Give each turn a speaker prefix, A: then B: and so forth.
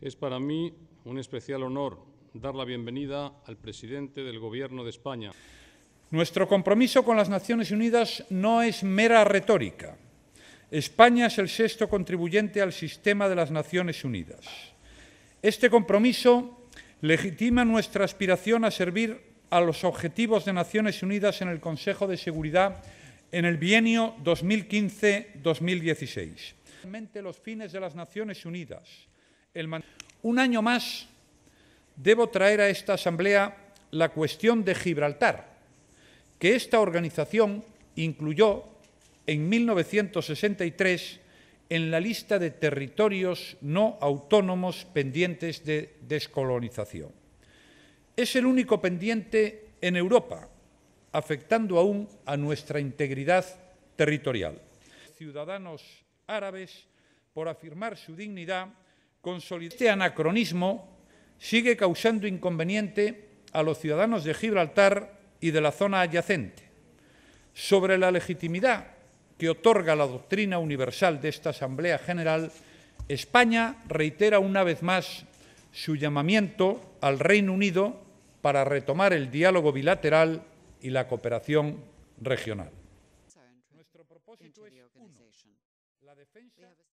A: Es para mí un especial honor dar la bienvenida al presidente del Gobierno de España.
B: Nuestro compromiso con las Naciones Unidas no es mera retórica. España es el sexto contribuyente al sistema de las Naciones Unidas. Este compromiso legitima nuestra aspiración a servir a los objetivos de Naciones Unidas en el Consejo de Seguridad en el bienio 2015-2016. Los fines de las Naciones Unidas un año más debo traer a esta Asamblea la cuestión de Gibraltar, que esta organización incluyó en 1963 en la lista de territorios no autónomos pendientes de descolonización. Es el único pendiente en Europa, afectando aún a nuestra integridad territorial. Ciudadanos árabes, por afirmar su dignidad, consolidar. Este anacronismo sigue causando inconveniente a los ciudadanos de Gibraltar y de la zona adyacente sobre la legitimidad que otorga la doctrina universal de esta Asamblea General, España reitera una vez más su llamamiento al Reino Unido para retomar el diálogo bilateral y la cooperación regional. Nuestro propósito es la